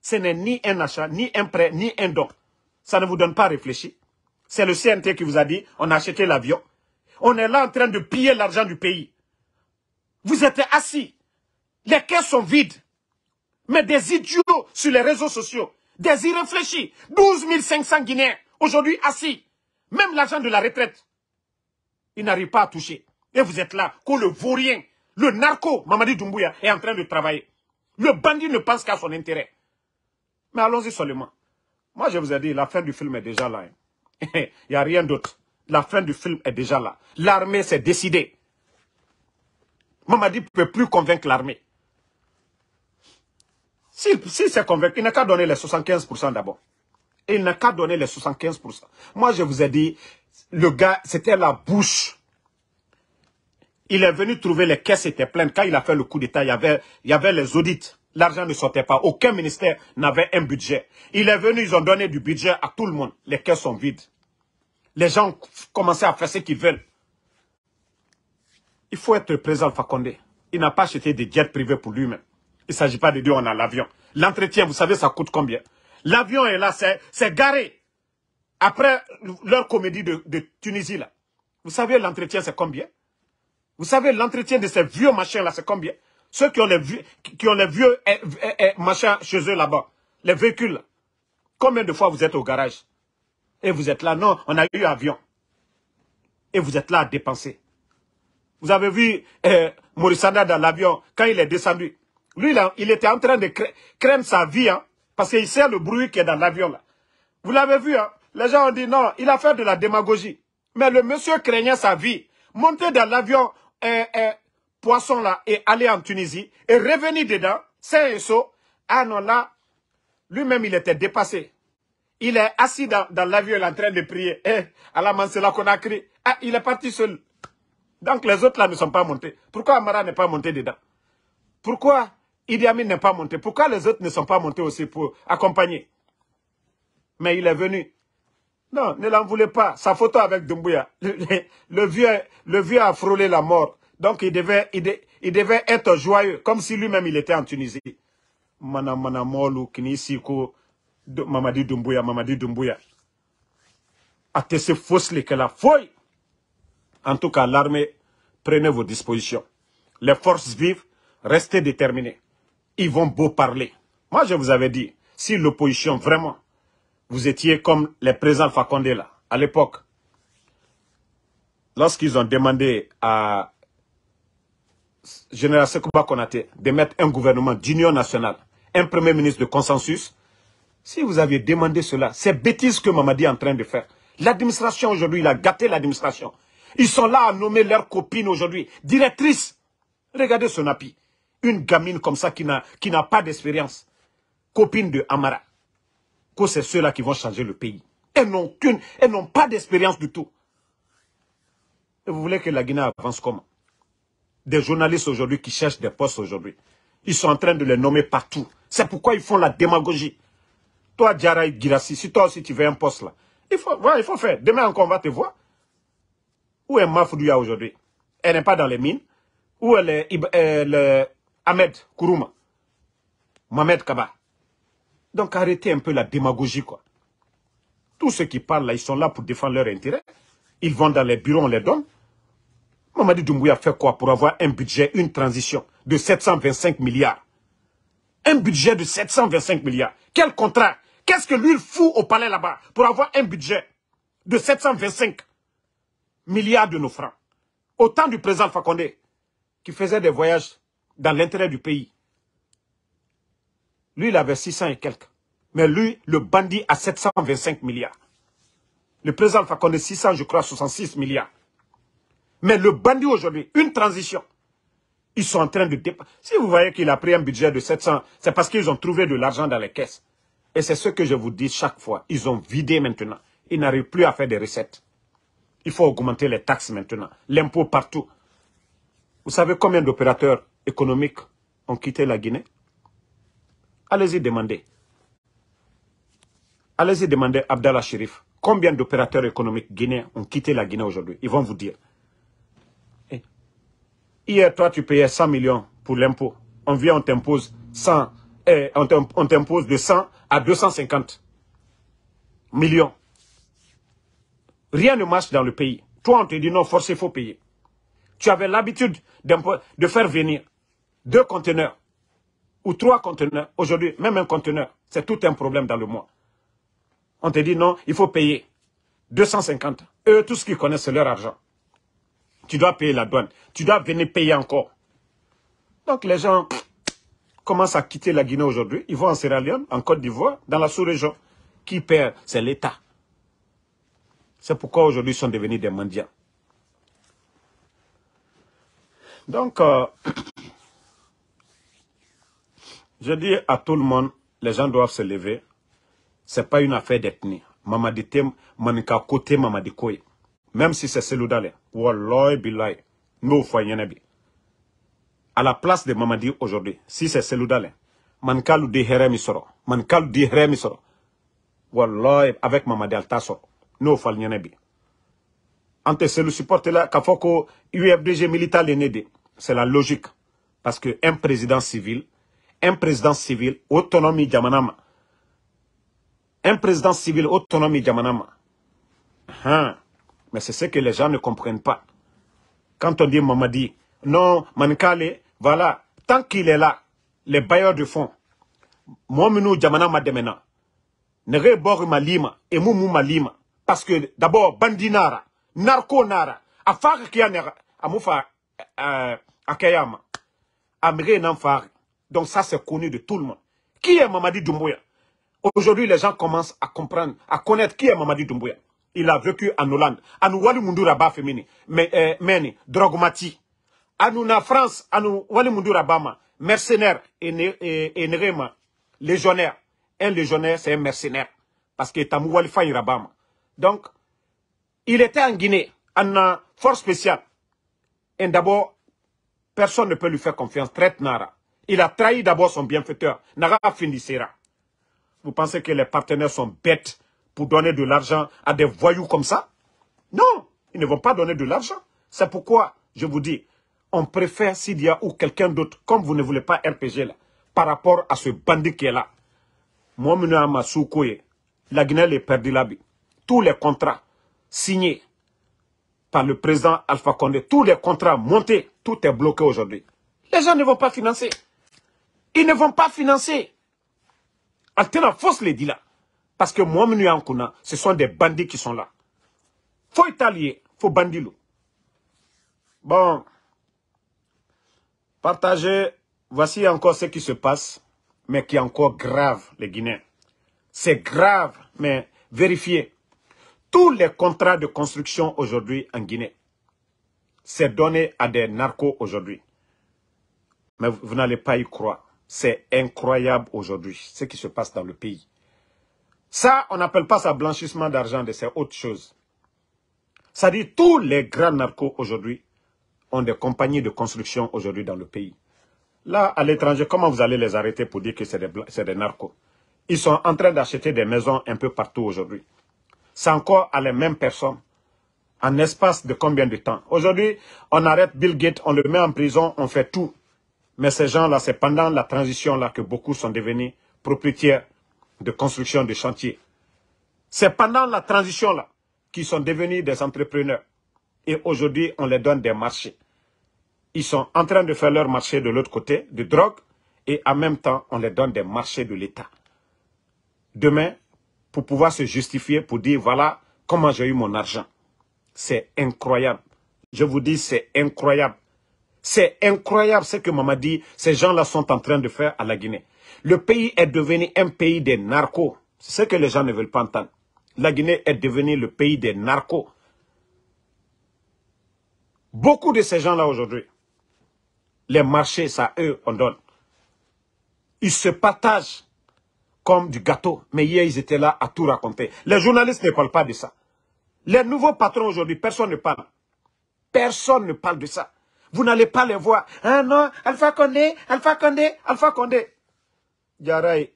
ce n'est ni un achat, ni un prêt, ni un don. Ça ne vous donne pas à réfléchir. C'est le CNT qui vous a dit, on a acheté l'avion. On est là en train de piller l'argent du pays. Vous êtes assis. Les caisses sont vides. Mais des idiots sur les réseaux sociaux, des irréfléchis, 12 500 Guinéens, aujourd'hui assis. Même l'argent de la retraite, ils n'arrivent pas à toucher. Et vous êtes là, que le vaurien, le narco, Mamadi Doumbouya, est en train de travailler. Le bandit ne pense qu'à son intérêt. Mais allons-y seulement. Moi, je vous ai dit, la fin du film est déjà là. Hein. Il n'y a rien d'autre. La fin du film est déjà là. L'armée s'est décidée. Mamadi ne peut plus convaincre l'armée. S'il s'est convaincu, il n'a qu'à donner les 75% d'abord. Il n'a qu'à donner les 75%. Moi, je vous ai dit, le gars, c'était la bouche. Il est venu trouver les caisses étaient pleines. Quand il a fait le coup d'État, il, y avait les audits. L'argent ne sortait pas. Aucun ministère n'avait un budget. Il est venu, ils ont donné du budget à tout le monde. Les caisses sont vides les gens commençaient à faire ce qu'ils veulent. Il faut être présent, Fakonde. Il n'a pas acheté des jets privés pour lui-même. Il ne s'agit pas de dire on a l'avion. L'entretien, vous savez, ça coûte combien L'avion est là, c'est garé. Après leur comédie de, Tunisie, là. Vous savez, l'entretien, c'est combien Vous savez, l'entretien de ces vieux machins, là, c'est combien Ceux qui ont les vieux, qui ont les vieux eh, eh, eh, machins chez eux, là-bas. Les véhicules, Combien de fois vous êtes au garage et vous êtes là, non, on a eu avion. Et vous êtes là à dépenser. Vous avez vu euh, dans l'avion, quand il est descendu. Lui, là, il était en train de craindre sa vie, hein, parce qu'il sait le bruit qui est dans l'avion, là. Vous l'avez vu, hein, les gens ont dit, non, il a fait de la démagogie. Mais le monsieur craignait sa vie. Monter dans l'avion un poisson, là, et aller en Tunisie, et revenir dedans, c'est un saut Ah non, là, lui-même, il était dépassé. Il est assis dans, la l'avion, il est en train de prier. Eh, à la a Conakry. Ah, il est parti seul. Donc les autres là ne sont pas montés. Pourquoi Amara n'est pas monté dedans Pourquoi Idi Amin n'est pas monté Pourquoi les autres ne sont pas montés aussi pour accompagner Mais il est venu. Non, ne l'en voulez pas. Sa photo avec Dumbuya. Le, vieux, le vieux a frôlé la mort. Donc il devait, il, devait être joyeux, comme si lui-même il était en Tunisie. Mana mana molu Mamadi Doumbouya, Mamadi Doumbouya. fausse que la foi. En tout cas, l'armée, prenez vos dispositions. Les forces vives, restez déterminés. Ils vont beau parler. Moi, je vous avais dit, si l'opposition, vraiment, vous étiez comme les présents Fakonde là, à l'époque, lorsqu'ils ont demandé à Général Sekouba Konate de mettre un gouvernement d'union nationale, un premier ministre de consensus, si vous aviez demandé cela, c'est bêtise que Mamadi est en train de faire. L'administration aujourd'hui, il a gâté l'administration. Ils sont là à nommer leurs copines aujourd'hui, directrice. Regardez appi, une gamine comme ça qui n'a pas d'expérience. Copine de Amara. Que c'est ceux-là qui vont changer le pays. Elles n'ont qu'une, elles n'ont pas d'expérience du tout. Et vous voulez que la Guinée avance comment Des journalistes aujourd'hui qui cherchent des postes aujourd'hui. Ils sont en train de les nommer partout. C'est pourquoi ils font la démagogie. Toi, Djaraïd Girassi, si toi aussi tu veux un poste là, il faut, il faut faire. Demain encore, on va te voir. Où est Mafoudouya aujourd'hui Elle n'est pas dans les mines. Où est euh, le, Ahmed Kourouma Mohamed Kaba Donc arrêtez un peu la démagogie, quoi. Tous ceux qui parlent là, ils sont là pour défendre leurs intérêts. Ils vont dans les bureaux, on les donne. Mamadi Doumbouya fait quoi pour avoir un budget, une transition de 725 milliards Un budget de 725 milliards. Quel contrat Qu'est-ce que il fout au palais là-bas pour avoir un budget de 725 milliards de nos francs Au temps du président Fakonde, qui faisait des voyages dans l'intérêt du pays. Lui, il avait 600 et quelques. Mais lui, le bandit, a 725 milliards. Le président Fakonde, 600, je crois, 66 milliards. Mais le bandit aujourd'hui, une transition. Ils sont en train de... Si vous voyez qu'il a pris un budget de 700, c'est parce qu'ils ont trouvé de l'argent dans les caisses. Et c'est ce que je vous dis chaque fois. Ils ont vidé maintenant. Ils n'arrivent plus à faire des recettes. Il faut augmenter les taxes maintenant. L'impôt partout. Vous savez combien d'opérateurs économiques ont quitté la Guinée Allez-y demander. Allez-y demander Abdallah Sherif. Combien d'opérateurs économiques guinéens ont quitté la Guinée aujourd'hui Ils vont vous dire. Eh. Hier, toi, tu payais 100 millions pour l'impôt. On vient, on t'impose 100. Eh, on t'impose de 100 à 250 millions. Rien ne marche dans le pays. Toi, on te dit non, forcément, il faut payer. Tu avais l'habitude de faire venir deux conteneurs ou trois conteneurs. Aujourd'hui, même un conteneur, c'est tout un problème dans le mois. On te dit non, il faut payer 250. Eux, tout ce qu'ils connaissent, c'est leur argent. Tu dois payer la douane. Tu dois venir payer encore. Donc les gens, commencent à quitter la Guinée aujourd'hui, ils vont en Sierra Leone, en Côte d'Ivoire, dans la sous-région. Qui perd C'est l'État. C'est pourquoi aujourd'hui ils sont devenus des mendiants. Donc, euh, je dis à tout le monde, les gens doivent se lever. Ce n'est pas une affaire d'ethnie. Maman dit, Manika Kote, de Même si c'est Seloudale. Wallahi Bilay. Nous, Foyenebi à la place de Mamadi aujourd'hui, si c'est Seloudalin, Mankalou di Heremisoro, Mankalu di Heremisoro, Voilà, avec Mamadi Altasoro, nous falnyenebi. Entre Celou supporte là, Kafoko, UFDG militaire l'aide. C'est la logique. Parce que un président civil, un président civil, autonomie Djamanama. Un président civil, autonomie Djamanama. Hein. Mais c'est ce que les gens ne comprennent pas. Quand on dit Mamadi, non, Mankale, voilà, tant qu'il est là, les bailleurs de fonds, moi, nous, Jamana Mademena, Nere ma Lima, et Moumou Malima, parce que d'abord, Bandinara, Narco Nara, Afar Kianera, Amoufa, euh, Akayama, Amire Namfar. Donc ça, c'est connu de tout le monde. Qui est Mamadi Doumbouya Aujourd'hui, les gens commencent à comprendre, à connaître qui est Mamadi Doumbouya. Il a vécu en Hollande. En Wali Mundura mais, euh, Meni, Drogmati, nous na France à wali mundura bama mercenaire et nerema légionnaire un légionnaire c'est un mercenaire parce que tamou wali fayira donc il était en Guinée en euh, force spéciale et d'abord personne ne peut lui faire confiance traite nara il a trahi d'abord son bienfaiteur nara finissera vous pensez que les partenaires sont bêtes pour donner de l'argent à des voyous comme ça non ils ne vont pas donner de l'argent c'est pourquoi je vous dis on préfère Sidia ou quelqu'un d'autre, comme vous ne voulez pas RPG là, par rapport à ce bandit qui est là. Moi, la Guinée est là-bas. Tous les contrats signés par le président Alpha Condé, tous les contrats montés, tout est bloqué aujourd'hui. Les gens ne vont pas financer. Ils ne vont pas financer. Altena fausse les dit là. Parce que moi, ce sont des bandits qui sont là. Faut italier, faut bandilo. Bon. Partagez. Voici encore ce qui se passe, mais qui est encore grave, les Guinéens. C'est grave, mais vérifiez. Tous les contrats de construction aujourd'hui en Guinée, c'est donné à des narcos aujourd'hui. Mais vous, n'allez pas y croire. C'est incroyable aujourd'hui, ce qui se passe dans le pays. Ça, on n'appelle pas ça blanchissement d'argent, c'est autre chose. Ça dit tous les grands narcos aujourd'hui ont des compagnies de construction aujourd'hui dans le pays. Là, à l'étranger, comment vous allez les arrêter pour dire que c'est des, des, narcos Ils sont en train d'acheter des maisons un peu partout aujourd'hui. C'est encore à les mêmes personnes. En espace de combien de temps Aujourd'hui, on arrête Bill Gates, on le met en prison, on fait tout. Mais ces gens-là, c'est pendant la transition-là que beaucoup sont devenus propriétaires de construction de chantiers. C'est pendant la transition-là qu'ils sont devenus des entrepreneurs. Et aujourd'hui, on les donne des marchés ils sont en train de faire leur marché de l'autre côté, de drogue, et en même temps, on les donne des marchés de l'État. Demain, pour pouvoir se justifier, pour dire, voilà comment j'ai eu mon argent. C'est incroyable. Je vous dis, c'est incroyable. C'est incroyable ce que Maman dit, ces gens-là sont en train de faire à la Guinée. Le pays est devenu un pays des narcos. C'est ce que les gens ne veulent pas entendre. La Guinée est devenue le pays des narcos. Beaucoup de ces gens-là aujourd'hui, les marchés, ça, eux, on donne. Ils se partagent comme du gâteau. Mais hier, ils étaient là à tout raconter. Les journalistes ne parlent pas de ça. Les nouveaux patrons aujourd'hui, personne ne parle. Personne ne parle de ça. Vous n'allez pas les voir. Ah non, Alpha Condé, Alpha Condé, Alpha Condé.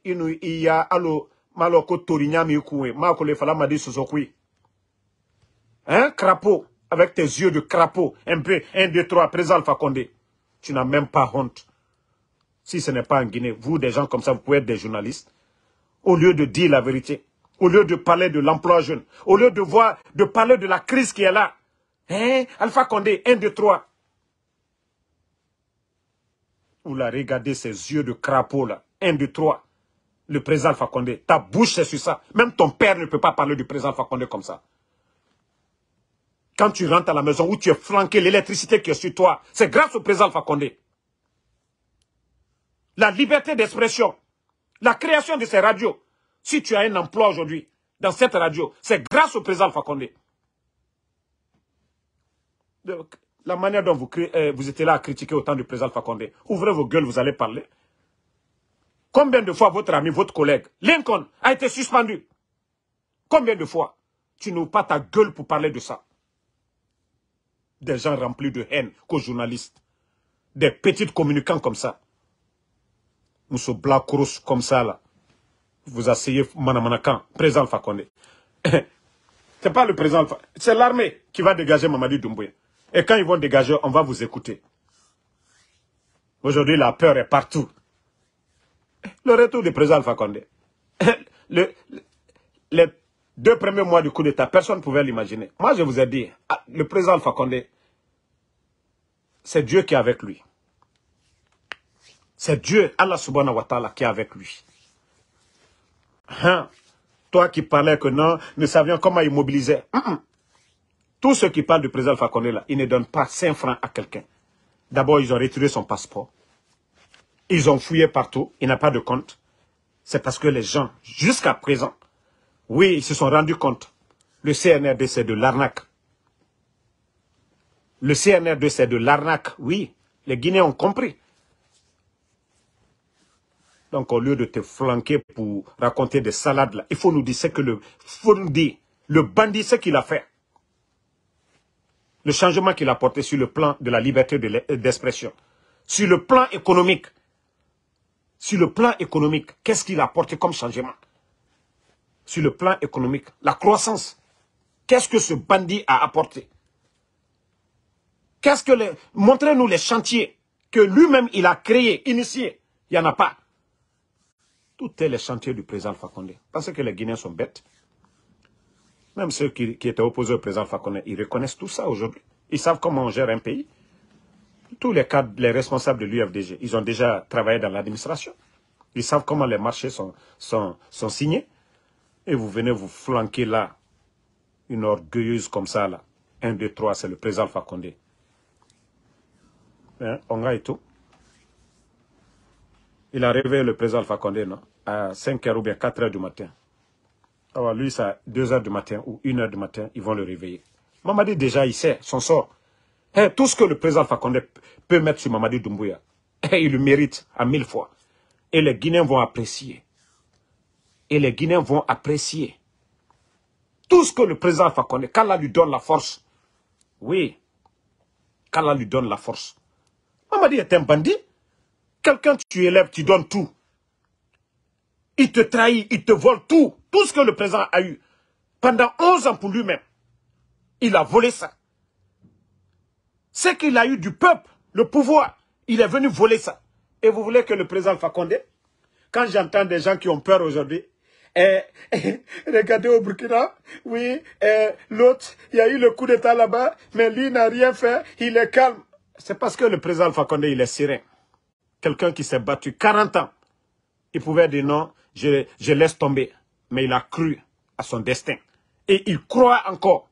inu maloko Hein, crapaud, avec tes yeux de crapaud. Un peu, un, deux, trois, Présent, Alpha Condé. Tu n'as même pas honte. Si ce n'est pas en Guinée, vous, des gens comme ça, vous pouvez être des journalistes. Au lieu de dire la vérité, au lieu de parler de l'emploi jeune, au lieu de voir, de parler de la crise qui est là. Hein? Alpha Condé, 1, 2, 3. Vous la regardez ses yeux de crapaud là. 1, 2, 3. Le président Alpha Condé, ta bouche est sur ça. Même ton père ne peut pas parler du président Alpha Condé comme ça. Quand tu rentres à la maison où tu es flanqué, l'électricité qui est sur toi, c'est grâce au président Alpha Condé. La liberté d'expression, la création de ces radios. Si tu as un emploi aujourd'hui dans cette radio, c'est grâce au président Alpha Condé. la manière dont vous, euh, vous étiez là à critiquer autant du président Alpha Condé, ouvrez vos gueules, vous allez parler. Combien de fois votre ami, votre collègue, Lincoln, a été suspendu Combien de fois tu n'ouvres pas ta gueule pour parler de ça des gens remplis de haine qu'aux journalistes. Des petits communicants comme ça. Black Blackrous comme ça là. Vous asseyez Manamanakan, président Fakonde. C'est pas le président c'est l'armée qui va dégager Mamadi Doumbouya. Et quand ils vont dégager, on va vous écouter. Aujourd'hui, la peur est partout. Le retour du président Fakonde. Le, le, deux premiers mois du coup d'État, personne ne pouvait l'imaginer. Moi, je vous ai dit, ah, le président Alpha c'est Dieu qui est avec lui. C'est Dieu, Allah subhanahu wa ta'ala, qui est avec lui. Hein? Toi qui parlais que non, nous savions comment il mobilisait. Hein? Tous ceux qui parlent du président Alpha là, ils ne donnent pas 5 francs à quelqu'un. D'abord, ils ont retiré son passeport. Ils ont fouillé partout. Il n'a pas de compte. C'est parce que les gens, jusqu'à présent, oui, ils se sont rendus compte. Le CNRD, c'est de l'arnaque. Le CNRD, c'est de l'arnaque, oui. Les Guinéens ont compris. Donc, au lieu de te flanquer pour raconter des salades, il faut nous dire ce que le, le bandit, ce qu'il a fait. Le changement qu'il a porté sur le plan de la liberté d'expression. sur le plan économique. Sur le plan économique, qu'est-ce qu'il a apporté comme changement sur le plan économique, la croissance. Qu'est-ce que ce bandit a apporté Qu'est-ce que les... Montrez-nous les chantiers que lui-même il a créés, initiés. Il n'y en a pas. Tout est les chantiers du président Fakonde. Parce que les Guinéens sont bêtes. Même ceux qui, étaient opposés au président Fakonde, ils reconnaissent tout ça aujourd'hui. Ils savent comment on gère un pays. Tous les les responsables de l'UFDG, ils ont déjà travaillé dans l'administration. Ils savent comment les marchés sont signés. Et vous venez vous flanquer là, une orgueilleuse comme ça là. 1, 2, 3, c'est le président Fakonde. Hein? a et tout. Il a réveillé le président Fakonde non? à 5h ou bien 4h du matin. Alors ah lui, c'est à 2h du matin ou 1h du matin, ils vont le réveiller. Mamadi déjà, il sait son sort. Eh, tout ce que le président Fakonde peut mettre sur Mamadi Doumbouya, eh, il le mérite à mille fois. Et les Guinéens vont apprécier et les Guinéens vont apprécier. Tout ce que le président Fakonde, là lui donne la force. Oui, là lui donne la force. Mamadi est un bandit. Quelqu'un tu élèves, tu donnes tout. Il te trahit, il te vole tout. Tout ce que le président a eu. Pendant 11 ans pour lui-même. Il a volé ça. Ce qu'il a eu du peuple, le pouvoir, il est venu voler ça. Et vous voulez que le président Fakonde, quand j'entends des gens qui ont peur aujourd'hui, et eh, eh, regardez au Burkina, oui, eh, l'autre, il y a eu le coup d'État là-bas, mais lui n'a rien fait, il est calme. C'est parce que le président Alpha Condé, il est serein Quelqu'un qui s'est battu 40 ans. Il pouvait dire non, je, je laisse tomber. Mais il a cru à son destin. Et il croit encore.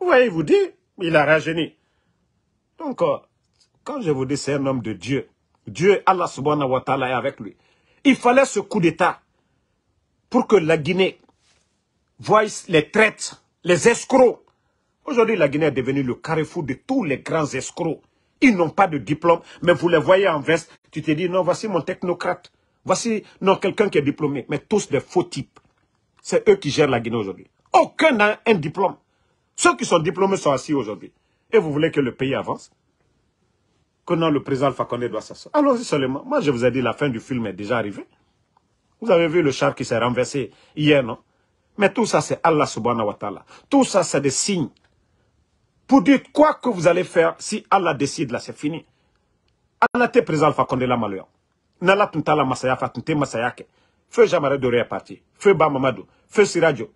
Vous voyez, vous dit, il a rajeuni. Donc, euh, quand je vous dis c'est un homme de Dieu, Dieu, Allah subhanahu wa ta'ala est avec lui. Il fallait ce coup d'État pour que la Guinée voie les traites, les escrocs. Aujourd'hui, la Guinée est devenue le carrefour de tous les grands escrocs. Ils n'ont pas de diplôme, mais vous les voyez en veste. Tu te dis, non, voici mon technocrate. Voici, non, quelqu'un qui est diplômé. Mais tous des faux types. C'est eux qui gèrent la Guinée aujourd'hui. Aucun n'a un diplôme. Ceux qui sont diplômés sont assis aujourd'hui. Et vous voulez que le pays avance Que non, le président Fakonde doit s'asseoir. Allons-y seulement. Moi, je vous ai dit, la fin du film est déjà arrivée. Vous avez vu le char qui s'est renversé hier, non Mais tout ça, c'est Allah subhanahu wa ta'ala. Tout ça, c'est des signes. Pour dire quoi que vous allez faire, si Allah décide, là, c'est fini. Allah présent fakonde la Maloyan. Nala Tuntala Masaya Fatunte Masayake. Feu Jamare de est parti. Feu Bamamadou. Feu Siradio.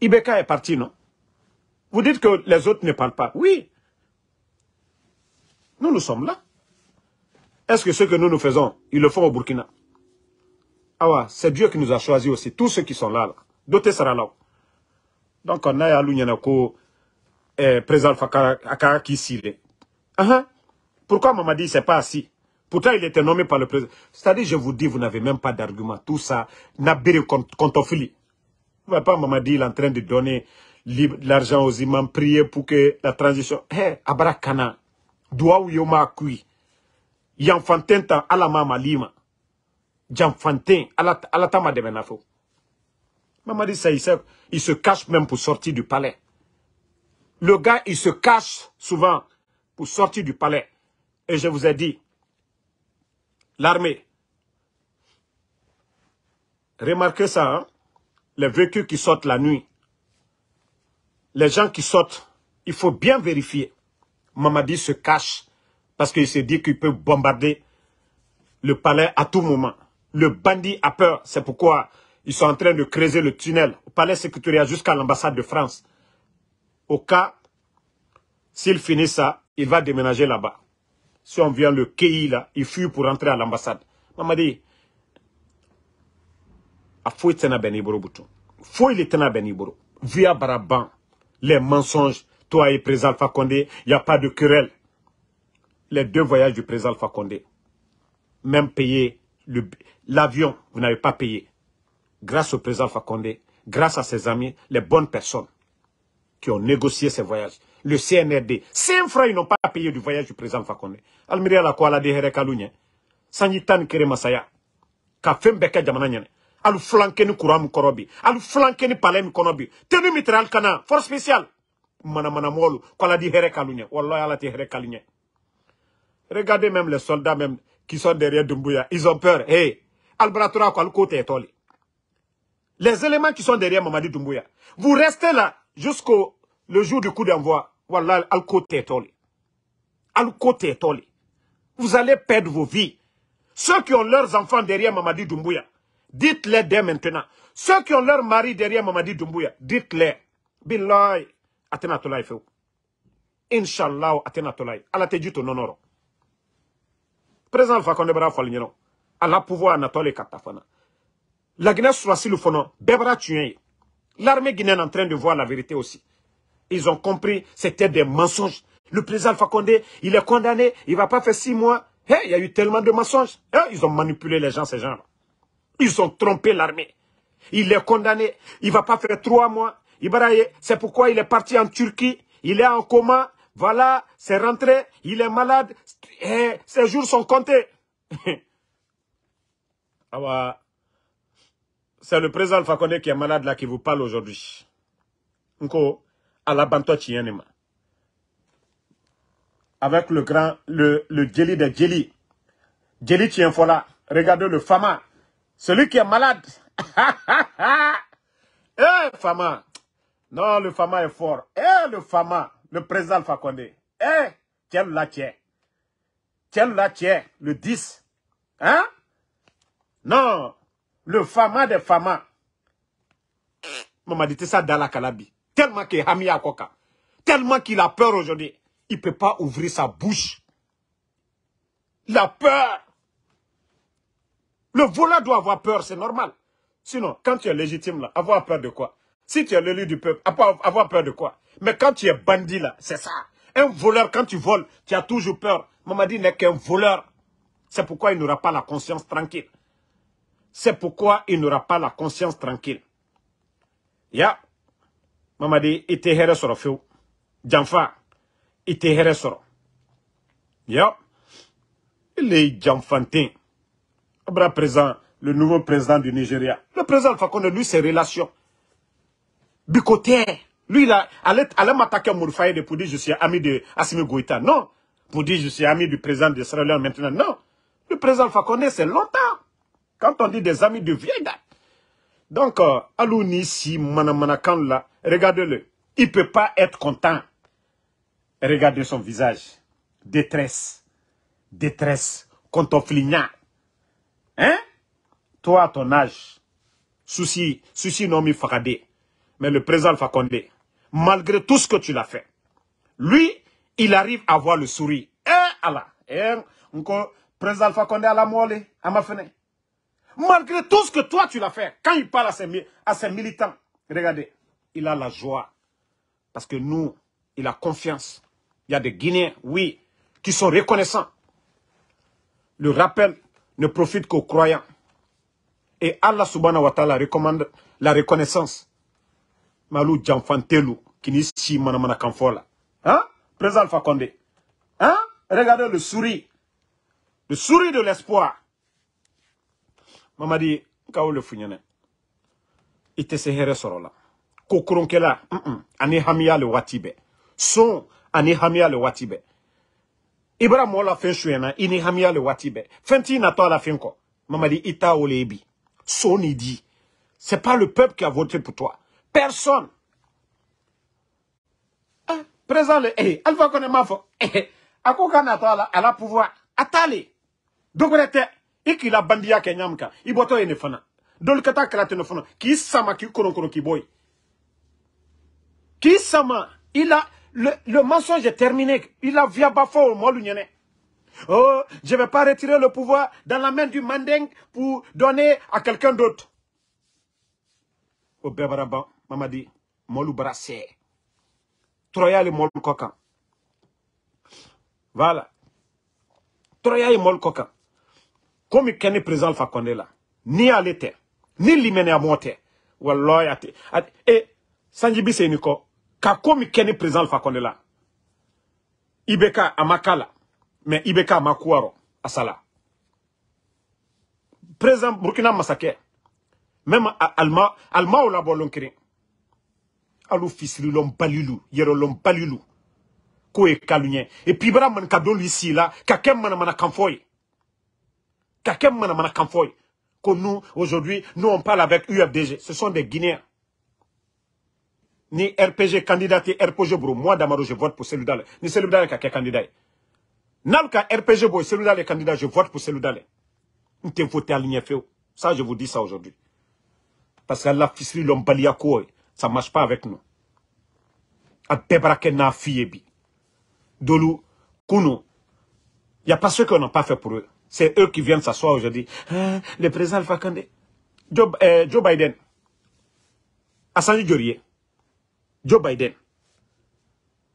Ibeka est parti, non Vous dites que les autres ne parlent pas. Oui. Nous, nous sommes là. Est-ce que ce que nous nous faisons, ils le font au Burkina Ah ouais, c'est Dieu qui nous a choisis aussi, tous ceux qui sont là. là. Doté sera là. Donc, on a Alunyanako, eh, président Fakara qui s'y uh-huh. Pourquoi Mamadi, c'est pas assis Pourtant, il était nommé par le président. C'est-à-dire, je vous dis, vous n'avez même pas d'argument. Tout ça, Nabiri Kontofili. Vous ne voyez pas Mamadi, il est en train de donner l'argent aux imams, prier pour que la transition... Hé, eh, hey, Abrakana, ou Yoma Kui ta dit ça il se cache même pour sortir du palais le gars il se cache souvent pour sortir du palais et je vous ai dit l'armée remarquez ça hein. les véhicules qui sortent la nuit les gens qui sortent il faut bien vérifier mamadi se cache parce qu'il s'est dit qu'il peut bombarder le palais à tout moment. Le bandit a peur. C'est pourquoi ils sont en train de creuser le tunnel au palais sécuritaire jusqu'à l'ambassade de France. Au cas, s'il finit ça, il va déménager là-bas. Si on vient le KI là, il fuit pour rentrer à l'ambassade. Maman dit à beniboro bouton. Foi Via Baraban, les mensonges. Toi et président Fakonde, il n'y a pas de querelle les deux voyages du président Fakonde. Même payer l'avion, vous n'avez pas payé. Grâce au président Fakonde, grâce à ses amis, les bonnes personnes qui ont négocié ces voyages. Le CNRD, 5 francs, ils n'ont pas payé du voyage du président Alpha Condé. Almiria la quoi la déhere kalunya. Sanyitan Kafem Beke jamana nyane. Alu flanke ni kuram korobi. Alu flanke ni palem konobi. Tenu mitral kana, force spéciale. Mana mana de kwa la déhere kalunya. Regardez même les soldats même qui sont derrière Dumbuya. Ils ont peur. Hey, Les éléments qui sont derrière Mamadi Dumbuya. Vous restez là jusqu'au jour du coup d'envoi. Voilà, Alkote al côté toli. Vous allez perdre vos vies. Ceux qui ont leurs enfants derrière Mamadi Dumbuya, dites-les dès maintenant. Ceux qui ont leur mari derrière Mamadi Dumbuya, dites-les. Billahi, Atenatolai Feu. Inch'Allah, Inshallah, Allah te dit ton honor président Fakonde bara à la pouvoir natɔ le ka ta fana laginɛ surasilu fɔnɔ bɛɛ l'armée guinéenne en train de voir la vérité aussi ils ont compris c'était des mensonges le président Fakonde, il est condamné il va pas faire six mois il y a eu tellement de mensonges hein, ils ont manipulé les gens ces gens là ils ont trompé l'armée il est condamné il va pas faire trois mois c'est pourquoi il est parti en Turquie il est en coma voilà, c'est rentré, il est malade, ses jours sont comptés. ah c'est le président Alpha qui est malade là qui vous parle aujourd'hui. Nko, à la Avec le grand, le, le de djeli. Djeli. Jelly Tienfola, regardez le Fama. Celui qui est malade. Eh, Fama. Non, le Fama est fort. Eh, le Fama le président Alpha Condé. Eh, tiens là, quel Tiens le 10. Hein? Non, le Fama des Fama. Maman dit ça Dala Kalabi. Tellement qu'il est Tellement qu'il a peur aujourd'hui. Il ne peut pas ouvrir sa bouche. La peur. Le volant doit avoir peur, c'est normal. Sinon, quand tu es légitime, là, avoir peur de quoi si tu es l'élu du peuple, avoir peur de quoi Mais quand tu es bandit là, c'est ça. Un voleur, quand tu voles, tu as toujours peur. dit n'est qu'un voleur. C'est pourquoi il n'aura pas la conscience tranquille. C'est pourquoi il n'aura pas la conscience tranquille. Ya, Mamadi, il te here sur le il te here sur Ya, il est Djamfantin. présent, le nouveau président du Nigeria. Le président Fakonde, lui, ses relations. Bicoté. Lui, il allait, m'attaquer à de pour dire je suis ami de Assimi Goïta. Non. Pour dire je suis ami du président de maintenant. Non. Le président Fakonde, c'est longtemps. Quand on dit des amis de vieille date. Donc, euh, Alouni, si Manamanakan regardez-le. Il ne peut pas être content. Regardez son visage. Détresse. Détresse. Contofligna. Hein? Toi, ton âge. Souci, souci non mi mais le président Alpha malgré tout ce que tu l'as fait, lui, il arrive à voir le sourire. Eh Allah, eh, président Alpha à la moelle, à ma fenêtre. Malgré tout ce que toi tu l'as fait, quand il parle à ses, à ses militants, regardez, il a la joie. Parce que nous, il a confiance. Il y a des Guinéens, oui, qui sont reconnaissants. Le rappel ne profite qu'aux croyants. Et Allah subhanahu wa ta'ala recommande la reconnaissance malu qui kini si manamana kanfola hein président Alpha hein regardez le souris. le souris de l'espoir mamadi kawo le funyane ite se here sorola kokoronkela mm -mm. ani hamia le watibe son ani hamia le watibe ibrahim ola fin shuyana ini le watibe fenti na to la fin ko mamadi ita olebi Son dit c'est pas le peuple qui a voté pour toi personne. Hein, présent le eh va connaître m'a foi. eh a quoi qu'on a pouvoir a Donc on était Et qu'il a la bandiya Kenyamka. Il Donc fana dɔli fana qui sama k'i koronkoro k'i boy. Qui sama le, le mensonge est terminé il a via bafou au o Oh, je ne vais pas retirer le pouvoir dans la main du manding pour donner à quelqu'un d'autre. Oh, au mamadi molu Brassé. see tɔrɔya le molu Coca. voilà Troya le molu Coca. Comme il est présent alpha Fakonde là. ni à ni limɛnɛya à monter. wallahi Et e sanji bi Niko. est ka komi kɛni président Ibeka amakala, mais Ibeka Ibeka à Présent burkina masakɛ même Alma ou la kelen alu fisiri l'homme balulou, Hier l'homme k'o Et e puis Et epibara cadeau si ici là. kɛ manamanakanfɔ ye ka mana manamanakanfɔ ye ko nous aujourd'hui nous on parle avec UFDG ce sont des Guinéens ni RPG candidat RPG bro moi Damaro je vote pour celui-là ni celui-là ka candidat N'importe RPG boy. celui-là candidat je vote pour celui-là Vous te voté à feu ça je vous dis ça aujourd'hui parce que la l'homme lɔnbaliya a ça marche pas avec nous a na fille dolo, il n'y a pas ceux qu'on n'a pas fait pour eux c'est eux qui viennent s'asseoir aujourd'hui hein, le président Alpha Condé Joe, euh, Biden Assange Joe Biden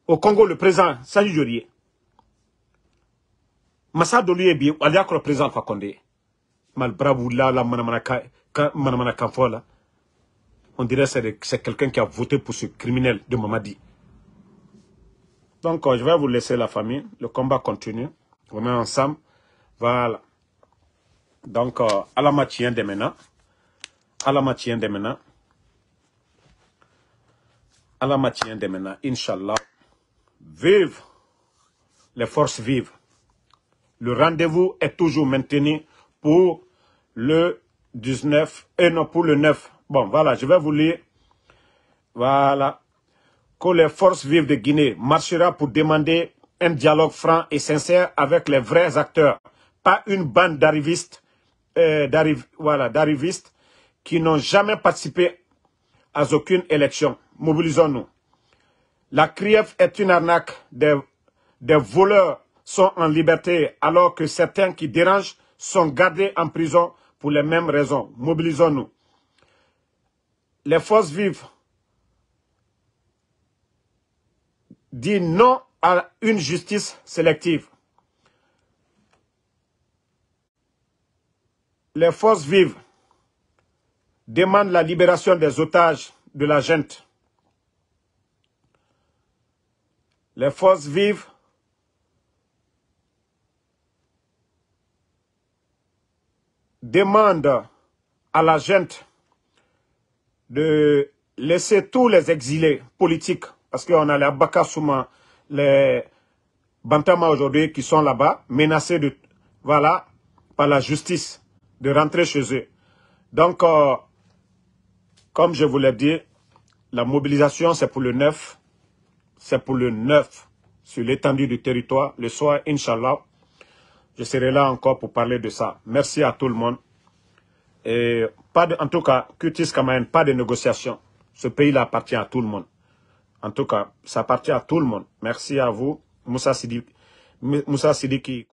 au Congo le président Assange Diorie. Massa Doluye bi aliakro président Alpha Condé mal bravo la la manamana ka manamana kanfola. Hein on dirait que c'est quelqu'un qui a voté pour ce criminel de Mamadi. Donc, euh, je vais vous laisser la famille. Le combat continue. On est ensemble. Voilà. Donc, euh, à la matière de maintenant. À la matière de maintenant. À la matière de maintenant. Inch'Allah. Vive les forces vives. Le rendez-vous est toujours maintenu pour le 19 et euh, non pour le 9 Bon, voilà, je vais vous lire. Voilà. Que les forces vives de Guinée marchera pour demander un dialogue franc et sincère avec les vrais acteurs, pas une bande d'arrivistes euh, qui n'ont jamais participé à aucune élection. Mobilisons-nous. La CRIEF est une arnaque. des voleurs sont en liberté alors que certains qui dérangent sont gardés en prison pour les mêmes raisons. Mobilisons-nous les forces vives disent non à une justice sélective. Les forces vives demandent la libération des otages de la gente. Les forces vives demandent à la gente de laisser tous les exilés politiques, parce qu'on a les Abakasouma, les Bantama aujourd'hui qui sont là-bas, menacés de, voilà, par la justice, de rentrer chez eux. Donc, euh, comme je vous l'ai dit, la mobilisation, c'est pour le 9. C'est pour le 9, sur l'étendue du territoire. Le soir, Inch'Allah, je serai là encore pour parler de ça. Merci à tout le monde. Et pas en tout cas, Curtis pas de négociation. Ce pays-là appartient à tout le monde. En tout cas, ça appartient à tout le monde. Merci à vous, Moussa Moussa Sidiki.